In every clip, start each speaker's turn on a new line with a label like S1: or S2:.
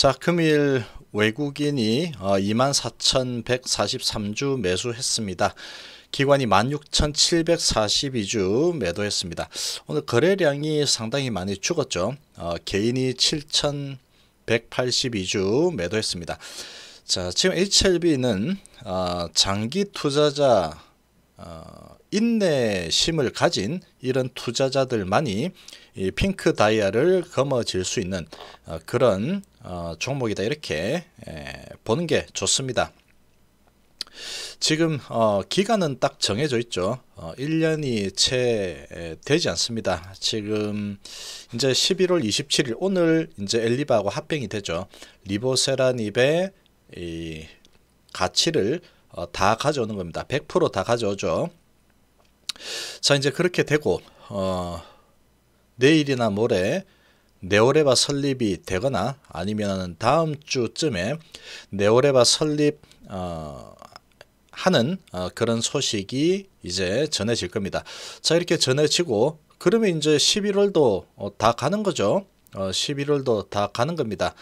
S1: 자, 금일 외국인이 24,143주 어, 매수했습니다. 기관이 16,742주 매도했습니다. 오늘 거래량이 상당히 많이 죽었죠. 어, 개인이 7,182주 매도했습니다. 자, 지금 HLB는 어, 장기 투자자 어, 인내심을 가진 이런 투자자들만이 핑크 다이아를 거머쥘 수 있는 어, 그런 어, 종목이다 이렇게 예, 보는 게 좋습니다. 지금 어, 기간은 딱 정해져 있죠. 어, 1년이 채 되지 않습니다. 지금 이제 11월 27일 오늘 이제 엘리바하고 합병이 되죠. 리보세라닙의 이 가치를 어, 다 가져오는 겁니다. 100%다 가져오죠. 자 이제 그렇게 되고 어, 내일이나 모레 네오레바 설립이 되거나 아니면 다음 주쯤에 네오레바 설립 어, 하는 어, 그런 소식이 이제 전해질 겁니다. 자 이렇게 전해지고 그러면 이제 11월도 어, 다 가는 거죠. 어, 11월도 다 가는 겁니다.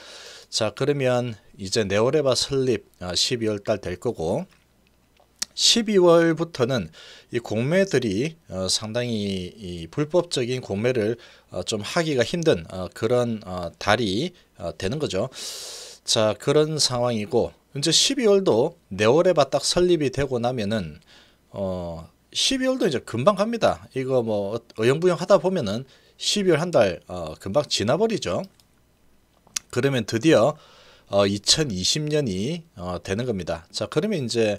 S1: 자 그러면 이제 네오레바 설립 어, 12월 달 될 거고 12월부터는 이 공매들이 어, 상당히 이 불법적인 공매를 어, 좀 하기가 힘든 어, 그런 어, 달이 어, 되는 거죠. 자 그런 상황이고 이제 12월도 네오레바 딱 설립이 되고 나면은 어 12월도 이제 금방 갑니다. 이거 뭐 어영부영 하다 보면은 12월 한달 어, 금방 지나버리죠. 그러면 드디어 어, 2020년이 어, 되는 겁니다. 자 그러면 이제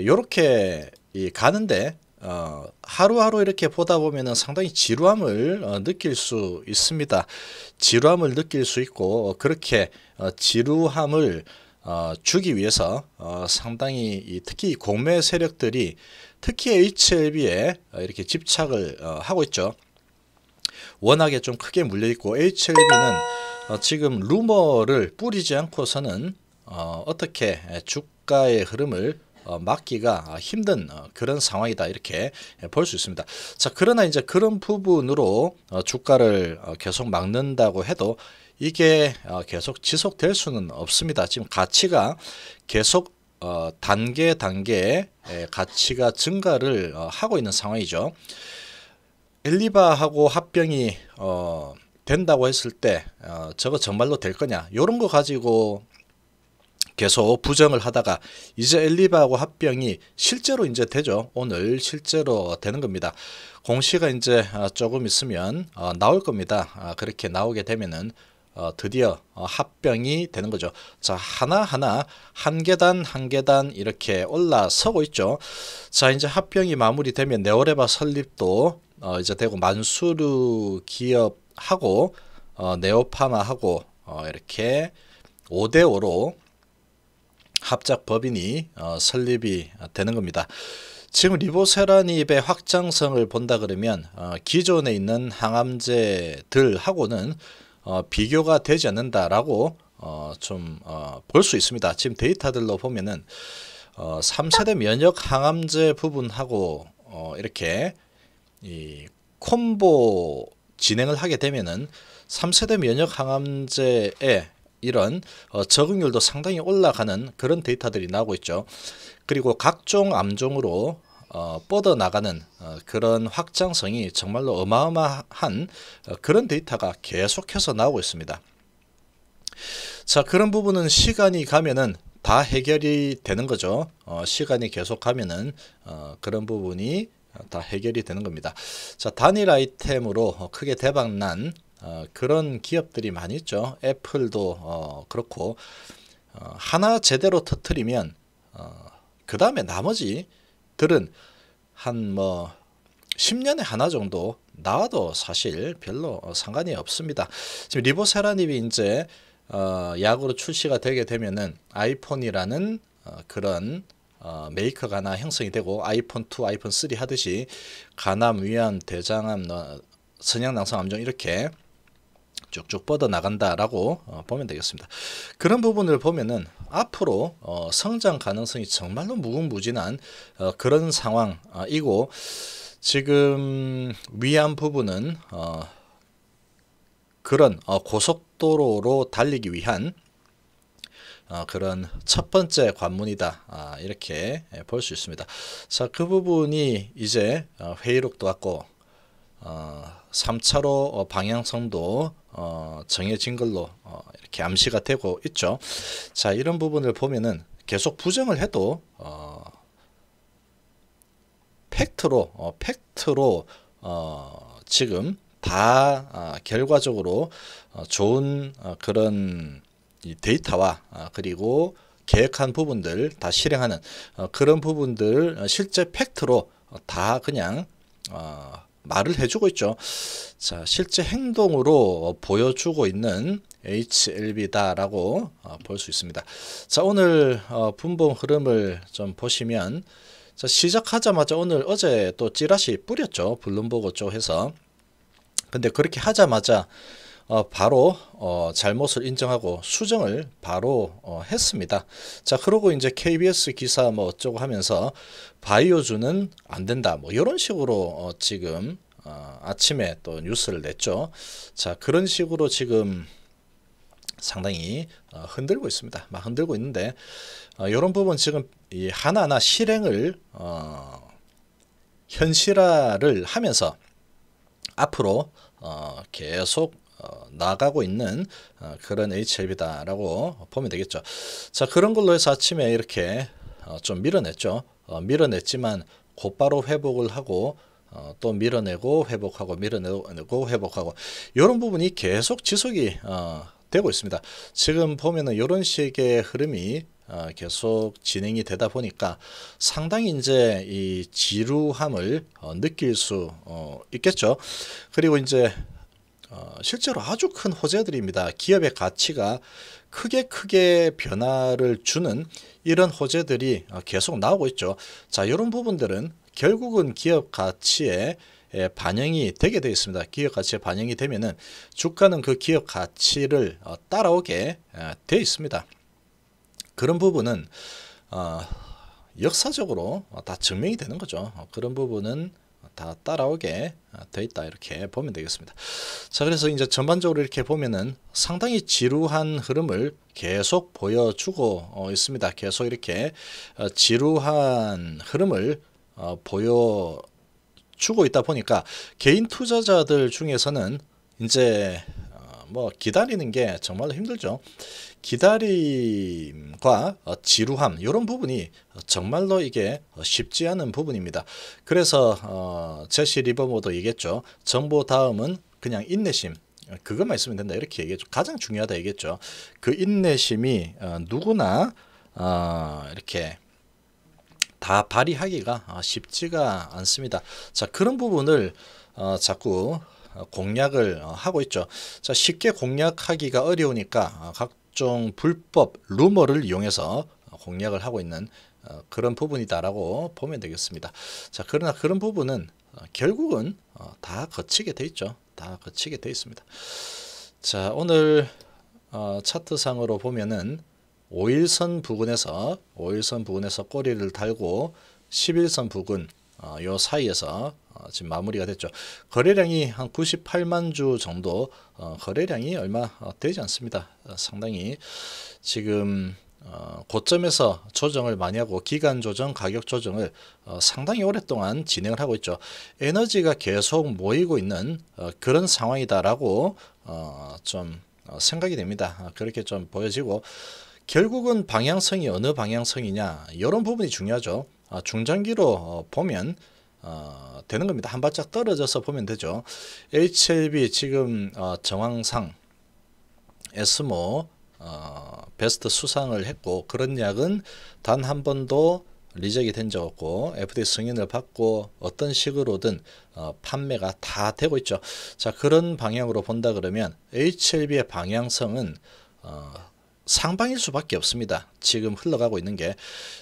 S1: 이렇게 가는데 어, 하루하루 이렇게 보다 보면 상당히 지루함을 어, 느낄 수 있습니다. 지루함을 느낄 수 있고 어, 그렇게 지루함을 주기 위해서 상당히 특히 공매 세력들이 특히 HLB에 이렇게 집착을 하고 있죠. 워낙에 좀 크게 물려 있고 HLB는 지금 루머를 뿌리지 않고서는 어떻게 주가의 흐름을 어, 막기가 어, 힘든 어, 그런 상황이다 이렇게 예, 볼수 있습니다. 자 그러나 이제 그런 부분으로 주가를 계속 막는다고 해도 이게 계속 지속될 수는 없습니다. 지금 가치가 계속 단계 단계 예, 가치가 증가를 하고 있는 상황이죠. 엘리바하고 합병이 된다고 했을 때 저거 정말로 될 거냐 이런 거 가지고 계속 부정을 하다가 이제 엘리바하고 합병이 실제로 이제 되죠. 오늘 실제로 되는 겁니다. 공시가 이제 어, 조금 있으면 어, 나올 겁니다. 아, 그렇게 나오게 되면은 어, 드디어 합병이 되는 거죠. 자 하나하나 한 계단 한 계단 이렇게 올라서고 있죠. 자 이제 합병이 마무리되면 네오레바 설립도 이제 되고 만수르 기업하고 네오파마하고 이렇게 5대5로 합작 법인이 어, 설립이 되는 겁니다. 지금 리보세라닙의 확장성을 본다 그러면 어, 기존에 있는 항암제들하고는 어, 비교가 되지 않는다라고 어, 좀볼수 어, 있습니다. 지금 데이터들로 보면은 어, 3세대 면역 항암제 부분하고 어, 이렇게 이 콤보 진행을 하게 되면은 3세대 면역 항암제의 이런 어, 적응률도 상당히 올라가는 그런 데이터들이 나오고 있죠. 그리고 각종 암종으로 어, 뻗어나가는 어, 그런 확장성이 정말로 어마어마한 어, 그런 데이터가 계속해서 나오고 있습니다. 자 그런 부분은 시간이 가면은 다 해결이 되는 거죠. 어, 시간이 계속 하면은 어, 그런 부분이 다 해결이 되는 겁니다. 자 단일 아이템으로 크게 대박난 어, 그런 기업들이 많이 있죠. 애플도 어, 그렇고 어, 하나 제대로 터트리면 어, 그 다음에 나머지 들은 한 뭐 10년에 하나 정도 나와도 사실 별로 상관이 없습니다. 지금 리보세라님이 이제 약으로 어, 출시가 되게 되면은 아이폰이라는 그런 어, 메이커 가나 형성이 되고 아이폰 2, 아이폰 3 하듯이 간암, 위암, 대장암, 선양낭성 암종 이렇게 쭉쭉 뻗어 나간다라고 어, 보면 되겠습니다. 그런 부분을 보면은 앞으로 어, 성장 가능성이 정말로 무궁무진한 어, 그런 상황이고 어, 지금 위안 부분은 어, 그런 어, 고속도로로 달리기 위한 어, 그런 첫 번째 관문이다 아, 이렇게 볼 수 있습니다. 자그 부분이 이제 회의록도 왔고 3차로 어, 어, 방향성도 어, 정해진 걸로 이렇게 암시가 되고 있죠. 자 이런 부분을 보면은 계속 부정을 해도 팩트로 팩트로 지금 다 결과적으로 좋은 그런 데이터와 그리고 계획한 부분들 다 실행하는 그런 부분들 실제 팩트로 다 그냥 말을 해주고 있죠. 자, 실제 행동으로 보여주고 있는 HLB다라고 어, 볼수 있습니다. 자, 오늘 어, 분봉 흐름을 좀 보시면 자, 시작하자마자 오늘 어제 또 찌라시 뿌렸죠. 블룸버그 쪽에서. 근데 그렇게 하자마자 어, 바로 어, 잘못을 인정하고 수정을 바로 어, 했습니다. 자 그러고 이제 KBS 기사 뭐 어쩌고 하면서 바이오주는 안 된다 뭐 이런 식으로 어, 지금 어, 아침에 또 뉴스를 냈죠. 자 그런 식으로 지금 상당히 어, 흔들고 있습니다. 막 흔들고 있는데 이런 부분 지금 이 하나하나 실행을 현실화를 하면서 앞으로 계속 어, 나가고 있는 어, 그런 HLB다라고 보면 되겠죠. 자 그런 걸로 해서 아침에 이렇게 어, 좀 밀어냈죠. 어, 밀어냈지만 곧바로 회복을 하고 어, 또 밀어내고 회복하고 밀어내고 회복하고 이런 부분이 계속 지속이 되고 있습니다. 지금 보면은 이런 식의 흐름이 어, 계속 진행이 되다 보니까 상당히 이제 이 지루함을 어, 느낄 수 어, 있겠죠. 그리고 이제 어, 실제로 아주 큰 호재들입니다. 기업의 가치가 크게 크게 변화를 주는 이런 호재들이 어, 계속 나오고 있죠. 자, 이런 부분들은 결국은 기업 가치에 반영이 되게 되어 있습니다. 기업 가치에 반영이 되면은 주가는 그 기업 가치를 어, 따라오게 되어 있습니다. 그런 부분은 역사적으로 다 증명이 되는 거죠. 그런 부분은 다 따라오게 붙어 있다 이렇게 보면 되겠습니다. 자 그래서 이제 전반적으로 이렇게 보면은 상당히 지루한 흐름을 계속 보여주고 어, 있습니다. 계속 이렇게 어, 지루한 흐름을 어, 보여주고 있다 보니까 개인 투자자들 중에서는 이제 뭐 기다리는 게 정말로 힘들죠. 기다림과 어, 지루함 이런 부분이 정말로 이게 쉽지 않은 부분입니다. 그래서 어, 제시 리버모도 얘기했죠. 정보 다음은 그냥 인내심. 그것만 있으면 된다 이렇게 얘기했죠. 가장 중요하다 얘기했죠. 그 인내심이 어, 누구나 어, 이렇게 다 발휘하기가 쉽지가 않습니다. 자 그런 부분을 어, 자꾸 어, 공략을 어, 하고 있죠. 자, 쉽게 공략하기가 어려우니까 어, 각종 불법 루머를 이용해서 공략을 하고 있는 그런 부분이다라고 보면 되겠습니다. 자, 그러나 그런 부분은 결국은 다 거치게 돼 있죠. 다 거치게 돼 있습니다. 자, 오늘 차트상으로 보면은 5일선 부근에서 5일선 부근에서 꼬리를 달고 11선 부근 어, 요 사이에서 어, 지금 마무리가 됐죠. 거래량이 한 98만 주 정도 어, 거래량이 얼마 어, 되지 않습니다. 어, 상당히 지금 어, 고점에서 조정을 많이 하고 기간 조정, 가격 조정을 상당히 오랫동안 진행을 하고 있죠. 에너지가 계속 모이고 있는 그런 상황이다라고 좀 생각이 됩니다. 그렇게 좀 보여지고 결국은 방향성이 어느 방향성이냐 이런 부분이 중요하죠. 아, 중장기로 어, 보면 어, 되는 겁니다. 한 발짝 떨어져서 보면 되죠. HLB 지금 어, 정황상 에스모 어, 베스트 수상을 했고 그런 약은 단 한 번도 리젝이 된 적 없고 FDA 승인을 받고 어떤 식으로든 판매가 다 되고 있죠. 자 그런 방향으로 본다 그러면 HLB의 방향성은 상방일 수밖에 없습니다. 지금 흘러가고 있는 게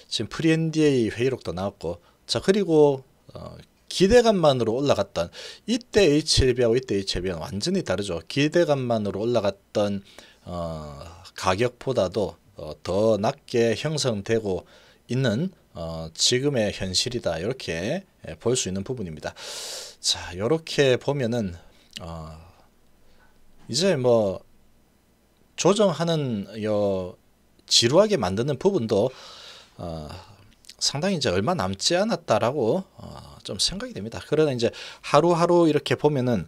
S1: 지금 프리엔디에 회의록도 나왔고 자 그리고 어, 기대감만으로 올라갔던 이때 HLB하고 이때 HLB는 완전히 다르죠. 기대감만으로 올라갔던 어, 가격보다도 어, 더 낮게 형성되고 있는 어, 지금의 현실이다 이렇게 예, 볼수 있는 부분입니다. 자 이렇게 보면은 어, 이제 뭐 조정하는 요 지루하게 만드는 부분도 어, 상당히 이제 얼마 남지 않았다라고 어, 좀 생각이 됩니다. 그러나 이제 하루하루 이렇게 보면은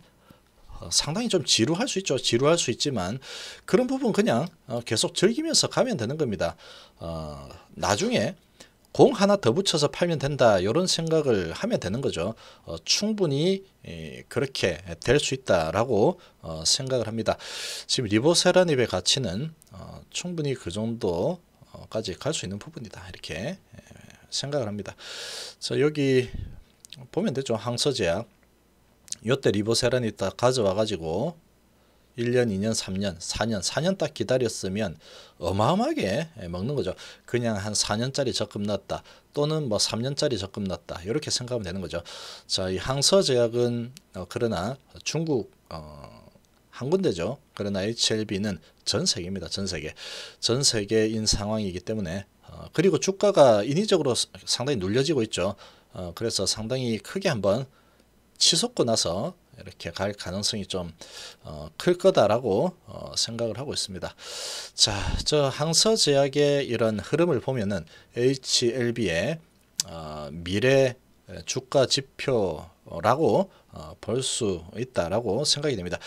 S1: 어, 상당히 좀 지루할 수 있죠. 지루할 수 있지만 그런 부분 그냥 어, 계속 즐기면서 가면 되는 겁니다. 어, 나중에 공 하나 더 붙여서 팔면 된다 이런 생각을 하면 되는 거죠. 어, 충분히 그렇게 될 수 있다라고 어, 생각을 합니다. 지금 리보세라닙의 가치는 어, 충분히 그 정도까지 갈 수 있는 부분이다 이렇게 생각을 합니다. 자 여기 보면 되죠 항서제약 요때 리보세란이 가져와 가지고 1년, 2년, 3년, 4년, 4년 딱 기다렸으면 어마어마하게 먹는 거죠. 그냥 한 4년짜리 적금 넣다 또는 뭐 3년짜리 적금 넣다 이렇게 생각하면 되는 거죠. 자, 이 항서 제약은 어, 그러나 중국 어, 한 군데죠. 그러나 HLB는 전 세계입니다. 전 세계. 전 세계인 상황이기 때문에 어, 그리고 주가가 인위적으로 상당히 눌려지고 있죠. 어, 그래서 상당히 크게 한번 치솟고 나서 이렇게 갈 가능성이 좀클 어, 거다라고 어, 생각을 하고 있습니다. 자, 저 항서제약의 이런 흐름을 보면은 HLB의 어, 미래 주가 지표라고 볼 수 있다라고 생각이 됩니다.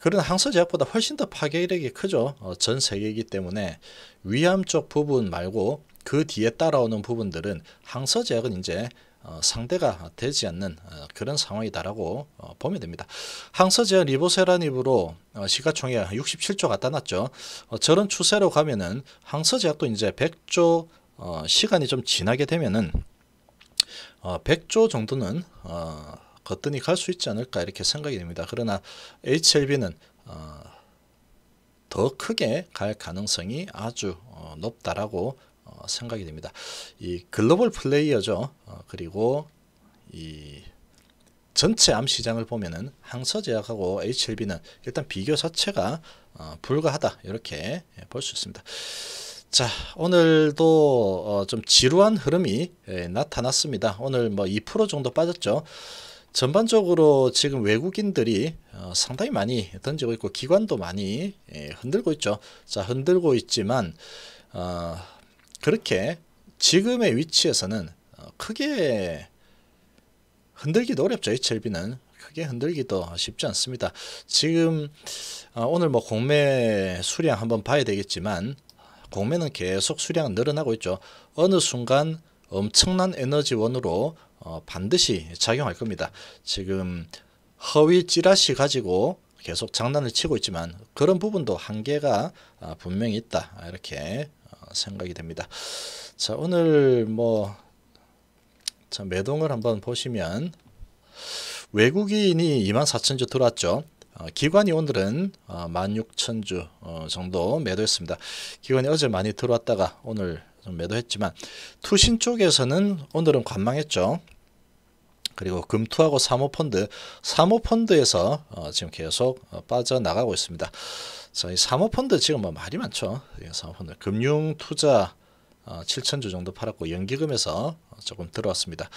S1: 그런 항서제약보다 훨씬 더 파괴력이 크죠. 전 세계이기 때문에 위암 쪽 부분 말고 그 뒤에 따라오는 부분들은 항서제약은 이제 어, 상대가 되지 않는 어, 그런 상황이다라고 어, 보면 됩니다. 항서제 리보세라닙으로 시가총액 67조 갖다 놨죠. 저런 추세로 가면은 항서제약도 이제 100조 시간이 좀 지나게 되면은 100조 정도는 거뜬히 갈 수 있지 않을까 이렇게 생각이 됩니다. 그러나 HLB는 더 크게 갈 가능성이 아주 높다라고 생각이 됩니다. 이 글로벌 플레이어죠. 어, 그리고 이 전체 암 시장을 보면은 항서제약하고 HLB는 일단 비교 자체가 어, 불가하다 이렇게 예, 볼수 있습니다. 자 오늘도 어, 좀 지루한 흐름이 예, 나타났습니다. 오늘 뭐 2% 정도 빠졌죠. 전반적으로 지금 외국인들이 상당히 많이 던지고 있고 기관도 많이 예, 흔들고 있죠. 자 흔들고 있지만 어, 그렇게 지금의 위치에서는 어, 크게 흔들기도 어렵죠. HLB는 크게 흔들기도 쉽지 않습니다. 지금 어, 오늘 뭐 공매 수량 한번 봐야 되겠지만 공매는 계속 수량 늘어나고 있죠. 어느 순간 엄청난 에너지원으로 어, 반드시 작용할 겁니다. 지금 허위 찌라시 가지고 계속 장난을 치고 있지만 그런 부분도 한계가 아, 분명히 있다. 이렇게 생각이 됩니다. 자 오늘 뭐 자, 매동을 한번 보시면 외국인이 2 4 0주 들어왔죠. 어, 기관이 오늘은 16,000주 어, 어, 정도 매도했습니다. 기관이 어제 많이 들어왔다가 오늘 좀 매도했지만 투신 쪽에서는 오늘은 관망했죠. 그리고 금투하고 사모펀드, 사모펀드에서 지금 계속 빠져나가고 있습니다. 자, 이 사모펀드 지금 뭐 말이 많죠. 예, 사모펀드 금융 투자 어, 7천주 정도 팔았고 연기금에서 조금 들어왔습니다.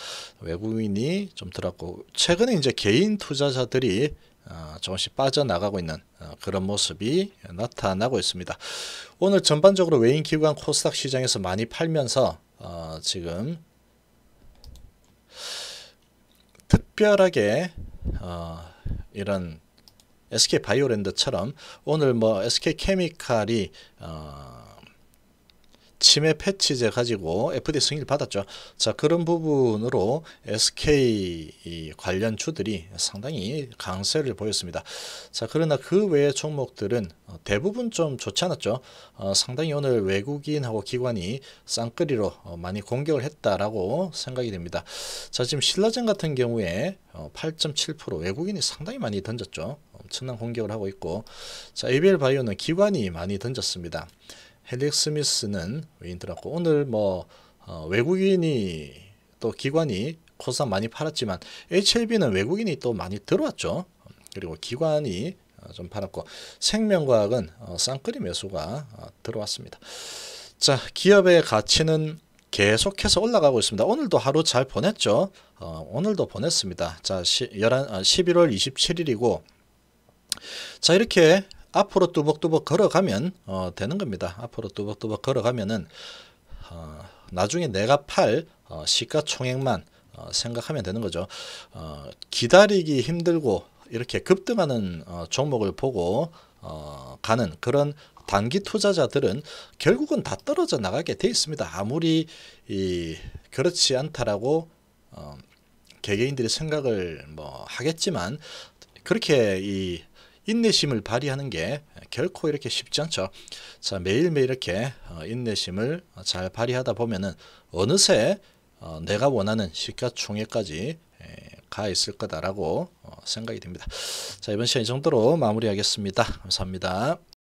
S1: 외국인이 좀 들어왔고 최근에 이제 개인 투자자들이 어, 조금씩 빠져나가고 있는 어, 그런 모습이 나타나고 있습니다. 오늘 전반적으로 외인 기관 코스닥 시장에서 많이 팔면서 어, 지금 특별하게 어, 이런 SK 바이오랜드처럼 오늘 뭐 SK 케미칼이 어 치매 패치제 가지고 FDA 승인을 받았죠. 자 그런 부분으로 SK 관련 주들이 상당히 강세를 보였습니다. 자 그러나 그 외의 종목들은 어, 대부분 좀 좋지 않았죠. 어, 상당히 오늘 외국인하고 기관이 쌍끌이로 어, 많이 공격을 했다라고 생각이 됩니다. 자 지금 신라젠 같은 경우에 8.7% 어, 외국인이 상당히 많이 던졌죠. 엄청난 공격을 하고 있고 자 ABL 바이오는 기관이 많이 던졌습니다. 헬릭 스미스는 인 들었고 오늘 뭐 어, 외국인이 또 기관이 코스닥 많이 팔았지만 HLB는 외국인이 또 많이 들어왔죠. 그리고 기관이 어, 좀 팔았고 생명과학은 어, 쌍끌이 매수가 어, 들어왔습니다. 자 기업의 가치는 계속해서 올라가고 있습니다. 오늘도 하루 잘 보냈죠. 어, 오늘도 보냈습니다. 자 11월 27일이고 자 이렇게 앞으로 뚜벅뚜벅 걸어가면 어, 되는 겁니다. 앞으로 뚜벅뚜벅 걸어가면은 어, 나중에 내가 팔 어, 시가총액만 어, 생각하면 되는 거죠. 어, 기다리기 힘들고 이렇게 급등하는 어, 종목을 보고 어, 가는 그런 단기 투자자들은 결국은 다 떨어져 나가게 돼 있습니다. 아무리 이, 그렇지 않다라고 어, 개개인들이 생각을 뭐 하겠지만 그렇게 이 인내심을 발휘하는 게 결코 이렇게 쉽지 않죠. 자, 매일매일 이렇게 어, 인내심을 잘 발휘하다 보면은 어느새 어, 내가 원하는 시가총액까지 가 있을 거다라고 어, 생각이 됩니다. 자, 이번 시간 이 정도로 마무리하겠습니다. 감사합니다.